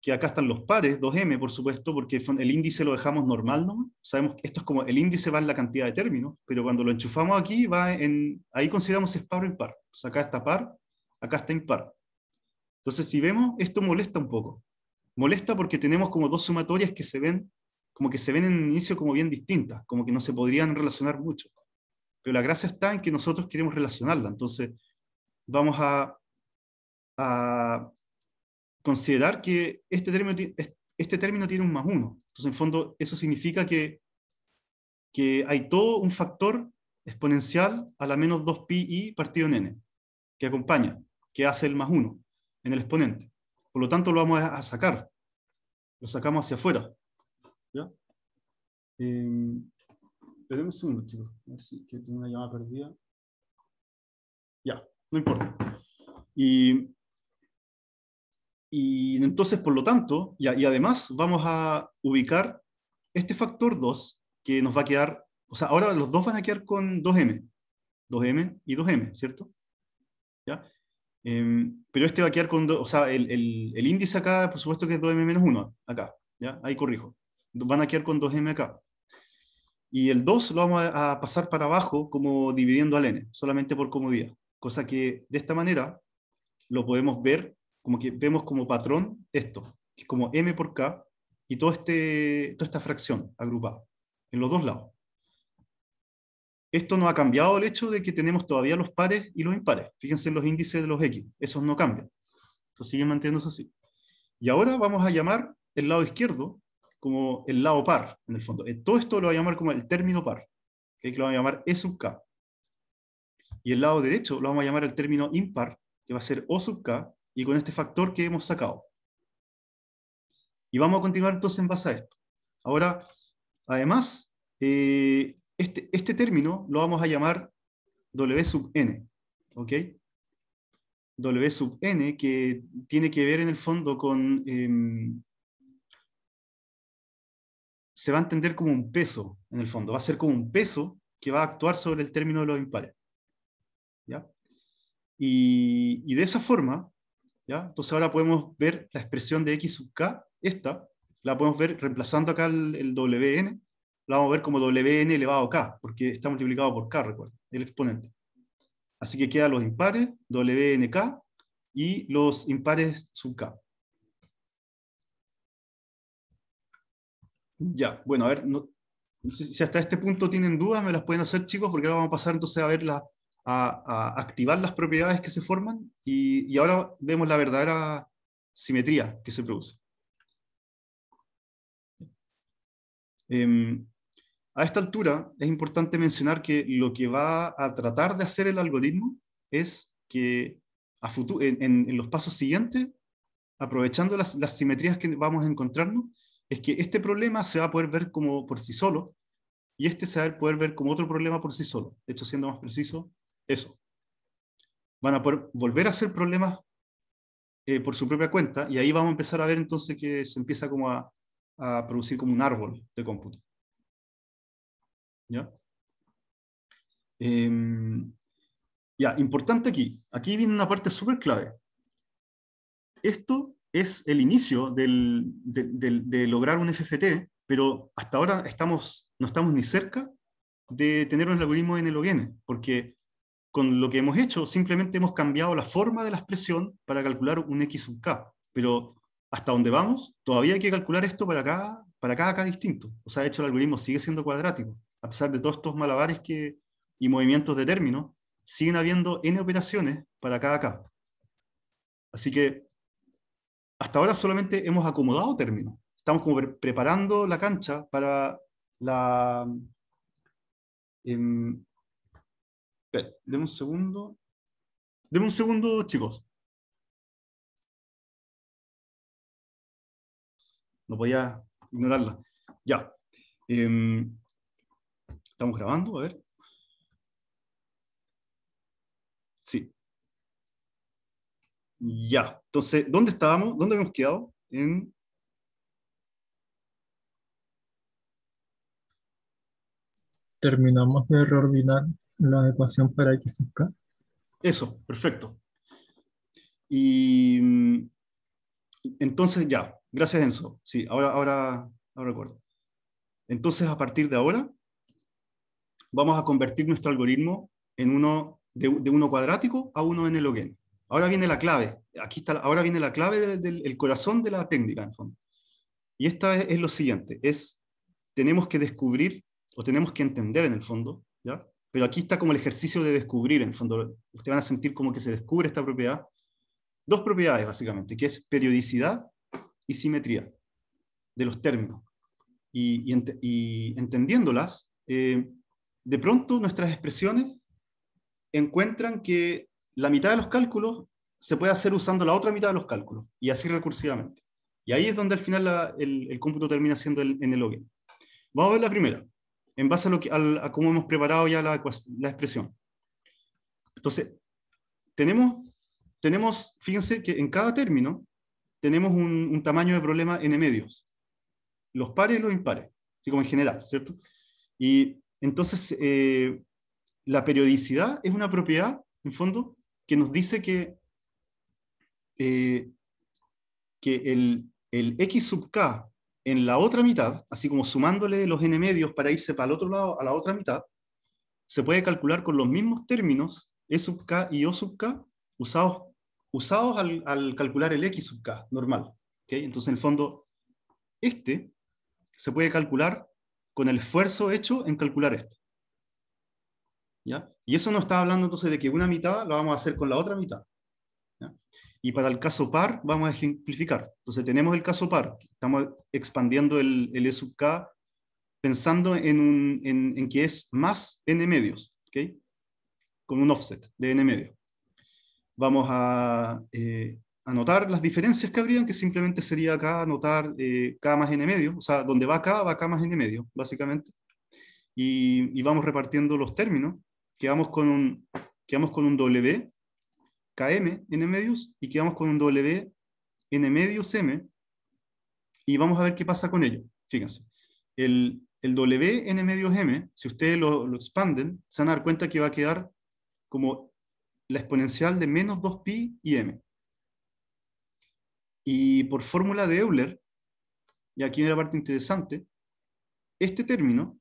que acá están los pares, 2m, por supuesto, porque el índice lo dejamos normal, ¿no? Sabemos que esto es como, el índice va en la cantidad de términos, pero cuando lo enchufamos aquí, va en, ahí consideramos es par o impar. O sea, acá está par, acá está impar. Entonces, si vemos, esto molesta un poco molesta porque tenemos como dos sumatorias que se ven como que se ven en inicio como bien distintas, como que no se podrían relacionar mucho. Pero la gracia está en que nosotros queremos relacionarla, entonces vamos a, considerar que este término, este término tiene un más uno. Entonces, en fondo, eso significa que, que hay todo un factor exponencial a la menos 2pi partido en n, que acompaña, que hace el más uno en el exponente. Por lo tanto, lo vamos a sacar lo sacamos hacia afuera. ¿ya? Em, un segundo, chicos. A ver si tengo una llamada perdida. Ya, no importa. Y, entonces, por lo tanto, y, y además vamos a ubicar este factor 2 que nos va a quedar, o sea, ahora los dos van a quedar con 2m, 2m y 2m, ¿cierto? ¿Ya? Em, pero este va a quedar con, do, o sea, el, el, el, índice acá, por supuesto que es 2m-1, acá, ¿ya? Ahí corrijo. Van a quedar con 2m acá. Y el 2 lo vamos a, pasar para abajo como dividiendo al n, solamente por comodidad. Cosa que de esta manera lo podemos ver, como que vemos como patrón esto, que es como m por k y todo este, toda esta fracción agrupada en los dos lados. Esto no ha cambiado el hecho de que tenemos todavía los pares y los impares. Fíjense en los índices de los X, esos no cambian. eso sigue manteniéndose así. Y ahora vamos a llamar el lado izquierdo como el lado par, en el fondo. Eh, todo esto lo voy a llamar como el término par, que lo vamos a llamar E sub K. Y el lado derecho lo vamos a llamar el término impar, que va a ser O sub K, y con este factor que hemos sacado. Y vamos a continuar entonces en base a esto. Ahora, además, eh, este, este, término lo vamos a llamar W sub n, ¿ok? W sub n que tiene que ver en el fondo con... Em, se va a entender como un peso, en el fondo. Va a ser como un peso que va a actuar sobre el término de los impares. ¿Ya? Y, de esa forma, ¿ya? entonces ahora podemos ver la expresión de x sub k, esta, la podemos ver reemplazando acá el, el wn, vamos a ver como WN elevado a K, porque está multiplicado por K, recuerda, el exponente. Así que quedan los impares, WNK, y los impares sub K. Ya, bueno, a ver, si hasta este punto tienen dudas, me las pueden hacer, chicos, porque ahora vamos a pasar entonces a ver a, activar las propiedades que se forman y, ahora vemos la verdadera simetría que se produce. Em, a esta altura es importante mencionar que lo que va a tratar de hacer el algoritmo es que a en, los pasos siguientes, aprovechando las, simetrías que vamos a encontrarnos, es que este problema se va a poder ver como por sí solo y este se va a poder ver como otro problema por sí solo. De hecho, siendo más preciso, eso. Van a poder volver a ser problemas eh, por su propia cuenta y ahí vamos a empezar a ver entonces que se empieza como a, a producir como un árbol de cómputo. ¿ya? Em, ya, importante aquí. Aquí viene una parte súper clave. Esto es el inicio del, de, lograr un FFT, pero hasta ahora estamos, no estamos ni cerca de tener un algoritmo log n, porque con lo que hemos hecho simplemente hemos cambiado la forma de la expresión para calcular un X sub K, pero hasta donde vamos, todavía hay que calcular esto para cada, para cada K distinto. O sea, de hecho el algoritmo sigue siendo cuadrático a pesar de todos estos malabares que, y movimientos de términos, siguen habiendo N operaciones para cada K. Así que hasta ahora solamente hemos acomodado términos. Estamos como preparando la cancha para la... Em, deme un segundo. Deme un segundo, chicos. No podía ignorarla. Ya. Em, ¿Estamos grabando? A ver. Sí. Ya. Entonces, ¿dónde estábamos? ¿Dónde hemos quedado? En... Terminamos de reordinar la ecuación para x k. Eso, perfecto. Y mm, entonces ya, gracias Enzo. Sí, ahora, ahora, ahora recuerdo. Entonces, a partir de ahora, vamos a convertir nuestro algoritmo en uno de, uno cuadrático a uno n-log Ahora viene la clave, aquí está, ahora viene la clave del, corazón de la técnica, en fondo. Y esta es, es, lo siguiente, es, tenemos que descubrir, o tenemos que entender en el fondo, ¿ya? Pero aquí está como el ejercicio de descubrir, en el fondo, ustedes van a sentir como que se descubre esta propiedad. Dos propiedades, básicamente, que es periodicidad y simetría de los términos. Y, entendiéndolas, eh, de pronto nuestras expresiones encuentran que la mitad de los cálculos se puede hacer usando la otra mitad de los cálculos y así recursivamente. Y ahí es donde al final el, cómputo termina siendo en el login. Vamos a ver la primera, en base a, lo que, cómo hemos preparado ya la, la, expresión. Entonces, tenemos, tenemos, fíjense que en cada término tenemos un, tamaño de problema n medios, los pares y los impares, así como en general, ¿cierto? Y entonces, eh, la periodicidad es una propiedad, en fondo, que nos dice que, eh, que el, x sub k en la otra mitad, así como sumándole los n medios para irse para el otro lado, a la otra mitad, se puede calcular con los mismos términos e sub k y o sub k usados, usados al, calcular el x sub k normal. ¿okay? Entonces, en el fondo, este se puede calcular con el esfuerzo hecho en calcular esto. ¿Ya? Y eso nos está hablando entonces de que una mitad la vamos a hacer con la otra mitad. Y para el caso par vamos a ejemplificar. Entonces tenemos el caso par, estamos expandiendo el, el E sub K pensando en, un, en, en, que es más n medios, ¿okay? con un offset de n medios. Vamos a eh, anotar las diferencias que habrían, que simplemente sería acá anotar eh, K más N medio, o sea, donde va K, va K más N medio, básicamente. Y, vamos repartiendo los términos, quedamos con un, vamos con un W, KM, N medios, y quedamos con un W, N medios, M, y vamos a ver qué pasa con ello. Fíjense, el, el W, N medios, M, si ustedes lo, lo expanden, se van a dar cuenta que va a quedar como la exponencial de menos 2pi y m. Y por fórmula de Euler, y aquí viene la parte interesante, este término,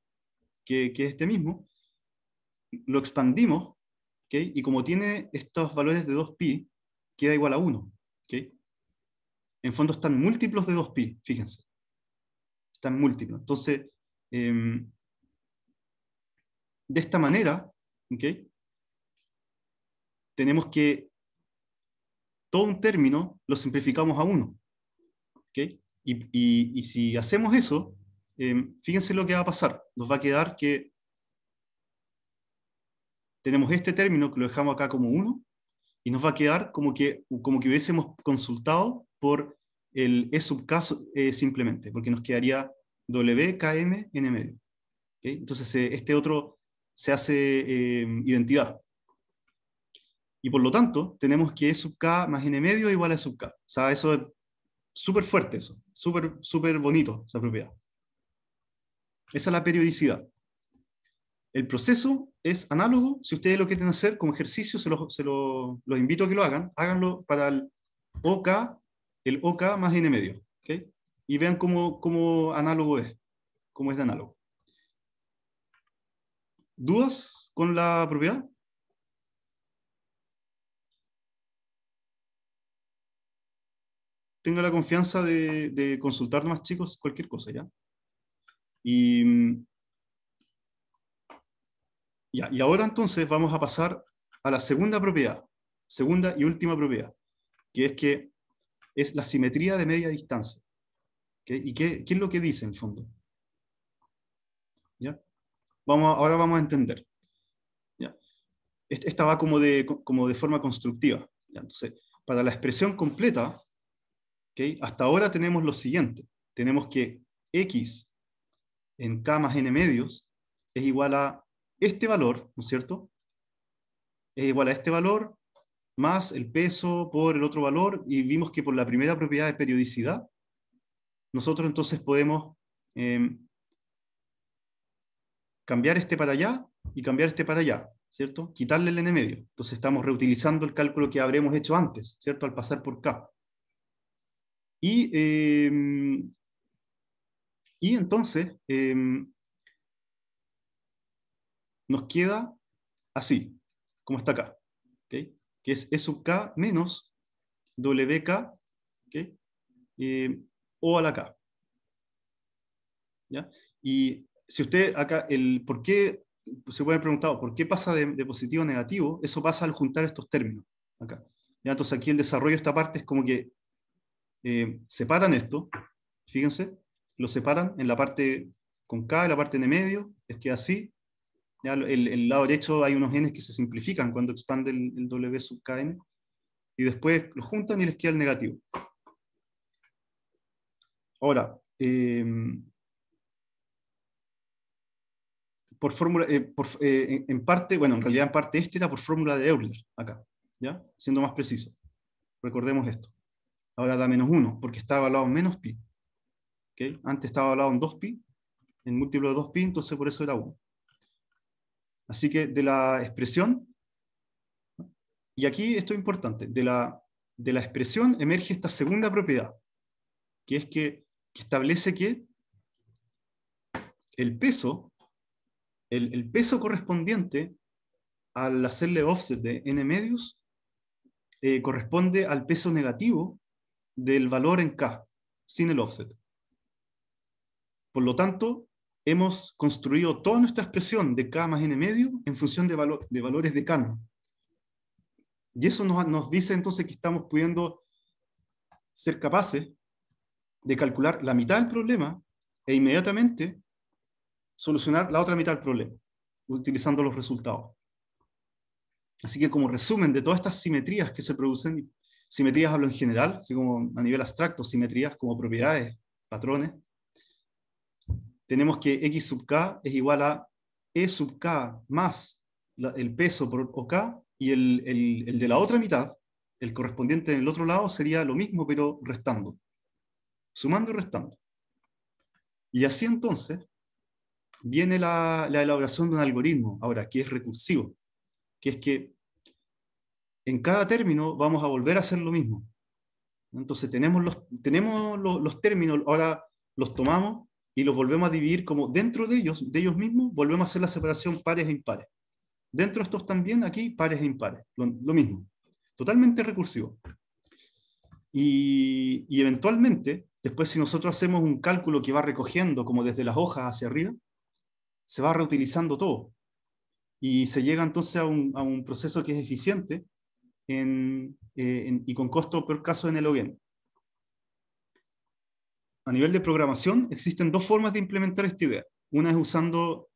que, es este mismo, lo expandimos, y como tiene estos valores de 2pi, queda igual a 1. ¿okay? En fondo están múltiplos de 2pi, fíjense. Están múltiplos. Entonces, em, de esta manera, ok tenemos que todo un término lo simplificamos a uno. Y, si hacemos eso, em, fíjense lo que va a pasar. Nos va a quedar que tenemos este término que lo dejamos acá como 1 y nos va a quedar como que, como que hubiésemos consultado por el E subcaso eh, simplemente, porque nos quedaría WKM en medio. Entonces eh, este otro se hace em, identidad y por lo tanto tenemos que E sub K más N medio igual a sub K. O sea, eso es súper fuerte, eso, súper súper bonito esa propiedad. Esa es la periodicidad. El proceso es análogo. Si ustedes lo quieren hacer como ejercicio, se, se los invito a que lo hagan. Háganlo para el OK, el más N medio. Y vean cómo, cómo análogo es, cómo es de análogo. ¿Dudas con la propiedad? tenga la confianza de, consultar más chicos cualquier cosa, ¿ya? Y, ya, ahora entonces vamos a pasar a la segunda propiedad, segunda y última propiedad, que es que es la simetría de media distancia. ¿Y qué, qué, es lo que dice en fondo? ¿Ya? Vamos, ahora vamos a entender. ¿ya? Esta va como de, como de forma constructiva. Entonces, para la expresión completa, hasta ahora tenemos lo siguiente. Tenemos que x en k más n medios es igual a este valor, ¿no es cierto? Es igual a este valor más el peso por el otro valor y vimos que por la primera propiedad de periodicidad, nosotros entonces podemos em, cambiar este para allá y cambiar este para allá, ¿cierto? Quitarle el n medio. Entonces estamos reutilizando el cálculo que habremos hecho antes, ¿cierto? Al pasar por k. Em, y, entonces em, nos queda así, como está acá, que es E sub K menos WK ¿okay? Em, o a la K. Y si usted acá, el por qué, se puede haber preguntado, ¿por qué pasa de, positivo a negativo? Eso pasa al juntar estos términos acá. Entonces aquí el desarrollo de esta parte es como que eh, separan esto, fíjense, lo separan en la parte con en la parte en medio, es que así, ya el, lado derecho hay unos N que se simplifican cuando expande el, W sub KN, y después lo juntan y les queda el negativo. Ahora, em, por fórmula, eh, eh, en parte, bueno, en realidad en parte este era por fórmula de Euler, acá, ¿ya? Siendo más preciso. Recordemos esto ahora da menos 1, porque estaba evaluado en menos pi. Antes estaba evaluado en 2pi, en múltiplo de 2pi, entonces por eso era 1. Así que de la expresión, y aquí esto es importante, de la, de la expresión emerge esta segunda propiedad, que es que, establece que el peso, el, peso correspondiente al hacerle offset de n medios, eh, corresponde al peso negativo del valor en K, sin el offset. Por lo tanto, hemos construido toda nuestra expresión de K más N medio en función de, valores de K. Y eso nos, nos dice entonces que estamos pudiendo ser capaces de calcular la mitad del problema e inmediatamente solucionar la otra mitad del problema, utilizando los resultados. Así que como resumen de todas estas simetrías que se producen Simetrías hablo en general, así como a nivel abstracto, simetrías como propiedades, patrones. Tenemos que x sub k es igual a e sub k más el peso por OK y el, el, de la otra mitad, el correspondiente en el otro lado, sería lo mismo pero restando. Sumando y restando. Y así entonces viene la, la elaboración de un algoritmo, ahora, que es recursivo, que es que en cada término vamos a volver a hacer lo mismo. Entonces tenemos los, tenemos los, términos, ahora los tomamos y los volvemos a dividir como dentro de ellos, de ellos mismos, volvemos a hacer la separación pares e impares. Dentro de estos también, aquí, pares e impares, lo, mismo. Totalmente recursivo. Y, y, eventualmente, después si nosotros hacemos un cálculo que va recogiendo como desde las hojas hacia arriba, se va reutilizando todo. Y se llega entonces a un, a un proceso que es eficiente, eh, y con costo por caso en el OGEN. A nivel de programación, existen dos formas de implementar esta idea. Una es usando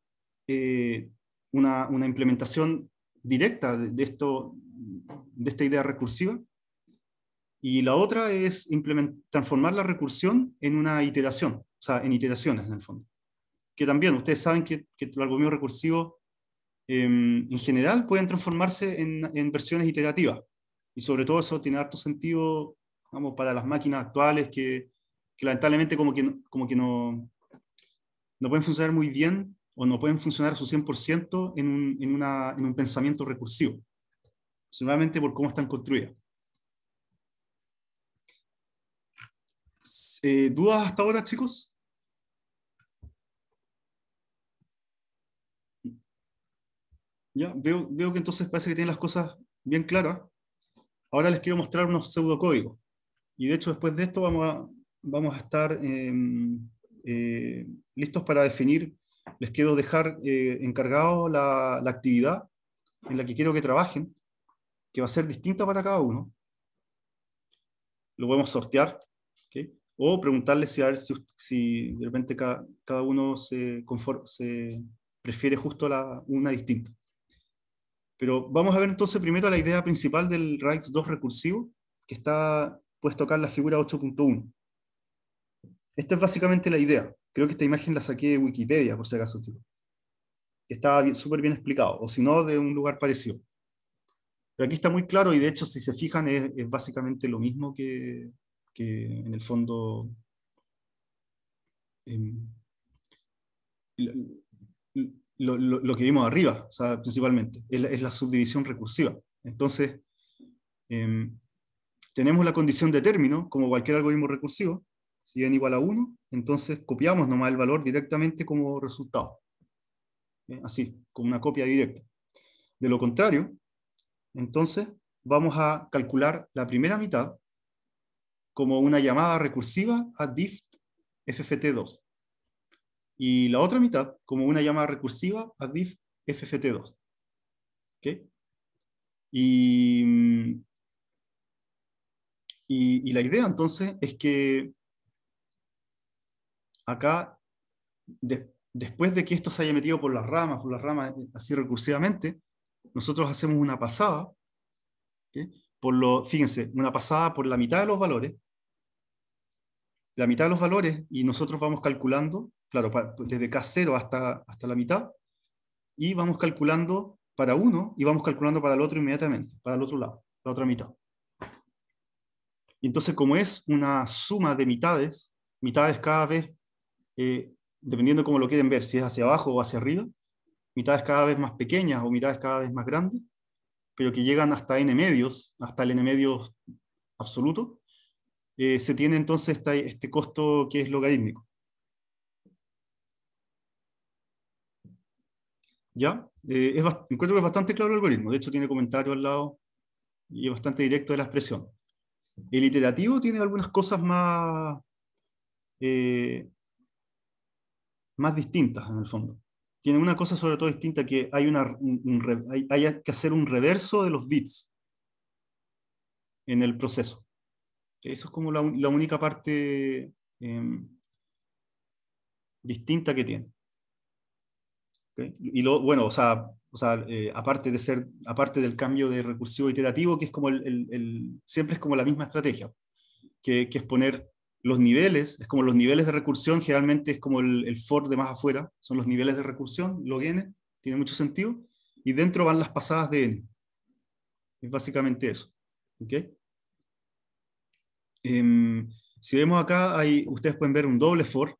eh, una, una, implementación directa de, esto, de esta idea recursiva, y la otra es transformar la recursión en una iteración, o sea, en iteraciones en el fondo. Que también ustedes saben que, que el algoritmo recursivo Em, en general pueden transformarse en, versiones iterativas. Y sobre todo eso tiene harto sentido vamos, para las máquinas actuales que, lamentablemente como que, como que no, no pueden funcionar muy bien o no pueden funcionar a su 100% en un, en, una, en un pensamiento recursivo, simplemente por cómo están construidas. Eh, ¿Dudas hasta ahora, chicos? Veo, que entonces parece que tienen las cosas bien claras. Ahora les quiero mostrar unos pseudocódigos. Y de hecho, después de esto vamos a, vamos a estar em, eh, listos para definir. Les quiero dejar eh, encargado la, la actividad en la que quiero que trabajen, que va a ser distinta para cada uno. Lo podemos sortear, o preguntarles si, si, de repente cada, uno se, se prefiere justo una distinta. Pero vamos a ver entonces primero la idea principal del RAIDS 2 recursivo, que está puesto acá en la figura 8.1. Esta es básicamente la idea. Creo que esta imagen la saqué de Wikipedia, por si acaso. Tipo. Está súper bien explicado, o si no, de un lugar parecido. Pero aquí está muy claro y de hecho, si se fijan, es, básicamente lo mismo que, que en el fondo... Em, lo, que vimos arriba, principalmente, es la, subdivisión recursiva. Entonces, em, tenemos la condición de término, como cualquier algoritmo recursivo, si n igual a 1, entonces copiamos nomás el valor directamente como resultado. ¿eh? Así, como una copia directa. De lo contrario, entonces vamos a calcular la primera mitad como una llamada recursiva a diff fft2 y la otra mitad como una llamada recursiva a DIF fft2. Y, y, la idea entonces es que acá, después de que esto se haya metido por las ramas, por las ramas eh, así recursivamente, nosotros hacemos una pasada, por lo, fíjense, una pasada por la mitad de los valores, la mitad de los valores, y nosotros vamos calculando claro, desde K0 hasta, hasta la mitad, y vamos calculando para uno y vamos calculando para el otro inmediatamente, para el otro lado, la otra mitad. Y entonces, como es una suma de mitades, mitades cada vez, eh, dependiendo cómo lo quieren ver, si es hacia abajo o hacia arriba, mitades cada vez más pequeñas o mitades cada vez más grandes, pero que llegan hasta n medios, hasta el n medios absoluto, eh, se tiene entonces este costo que es logarítmico. ¿ya? Eh, encuentro que es bastante claro el algoritmo, de hecho tiene comentario al lado y es bastante directo de la expresión. El iterativo tiene algunas cosas más, eh, más distintas en el fondo. Tiene una cosa sobre todo distinta que hay, que hacer un reverso de los bits en el proceso. Eso es como la, única parte em, distinta que tiene. Y lo, bueno, o sea, o sea eh, aparte, de ser, aparte del cambio de recursivo iterativo, que es como el, el, siempre es como la misma estrategia, que, que, es poner los niveles, es como los niveles de recursión, generalmente es como el, for de más afuera, son los niveles de recursión, log n, tiene mucho sentido, y dentro van las pasadas de n. Es básicamente eso. ¿okay? Em, si vemos acá, hay, ustedes pueden ver un doble for,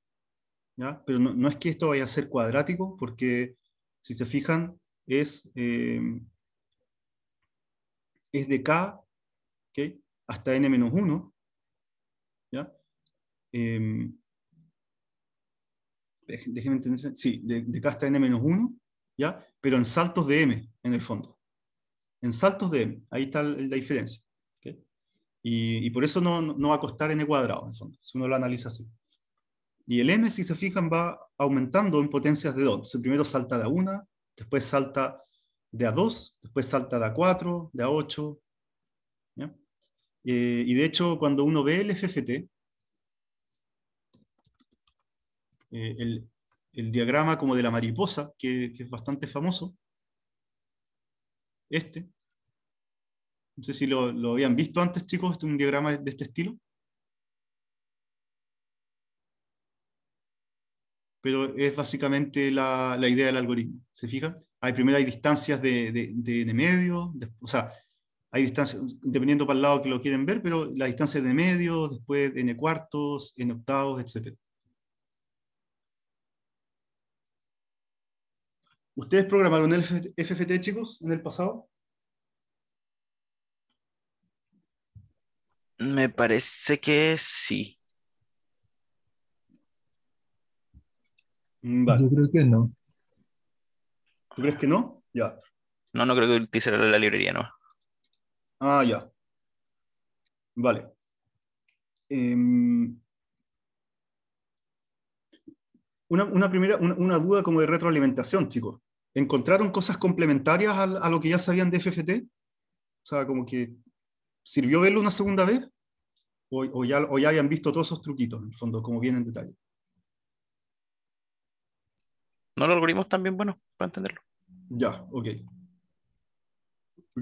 pero no, es que esto vaya a ser cuadrático, porque si se fijan, es, de k hasta n-1, entender, sí, de, k hasta n-1, ¿ya? Pero en saltos de m, en el fondo. En saltos de m, ahí está la diferencia. Y, por eso no, no va a costar n cuadrado, en el fondo, si uno lo analiza así. Y el m, si se fijan, va aumentando en potencias de 2. primero salta de a 1, después salta de a 2, después salta de a 4, de a 8. Eh, y de hecho, cuando uno ve el FFT, eh, el, diagrama como de la mariposa, que, es bastante famoso, este, no sé si lo, lo habían visto antes, chicos, este es un diagrama de este estilo. pero es básicamente la, idea del algoritmo. ¿Se fijan? Hay, primero hay distancias de, de, de, medio, o sea, hay distancias, dependiendo para el lado que lo quieren ver, pero la distancia de medio, después n cuartos, n octavos, etc. ¿Ustedes programaron el FFT, chicos, en el pasado? Me parece que sí. Mm, vale. Yo creo que no. ¿Tú crees que no? Ya. No, no creo que utilizará la librería, no. Ah, ya. Vale. Em, una, primera, una, duda como de retroalimentación, chicos. ¿Encontraron cosas complementarias a, lo que ya sabían de FFT? O sea, como que sirvió verlo una segunda vez. O, ya, o ya visto todos esos truquitos, en el fondo, como bien en detalle no lo algoritmos también bueno para entenderlo. Ya, ok.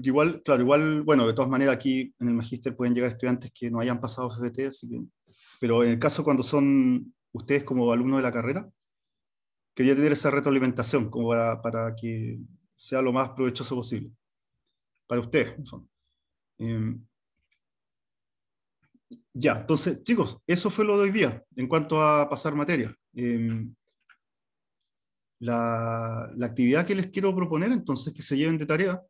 igual, claro, igual, bueno, de todas maneras aquí en el magíster pueden llegar estudiantes que no hayan pasado FBT, así que, pero en el caso cuando son ustedes como alumnos de la carrera, quería tener esa retroalimentación como para, que sea lo más provechoso posible. Para ustedes, em, ya, entonces, chicos, eso fue lo de hoy día en cuanto a pasar materia. Em, la, actividad que les quiero proponer, entonces, que se lleven de tarea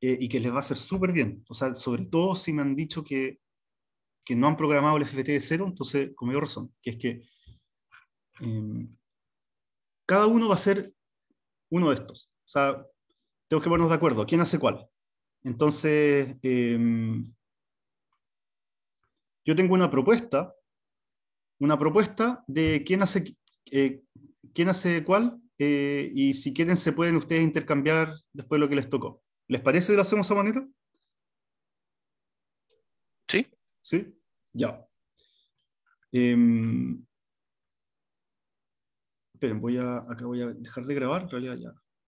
eh, y que les va a ser súper bien. O sea, sobre todo si me han dicho que, no han programado el FFT de cero, entonces, con razón, que es que em, cada uno va a ser uno de estos. O sea, tengo que ponernos de acuerdo, ¿quién hace cuál? Entonces, em, yo tengo una propuesta, una propuesta de quién hace, eh, quién hace cuál eh, y si quieren se pueden ustedes intercambiar después lo que les tocó. ¿Les parece que lo hacemos a manera? Sí. Sí, ya. Em, esperen, voy a, acá voy a dejar de grabar, en realidad ya.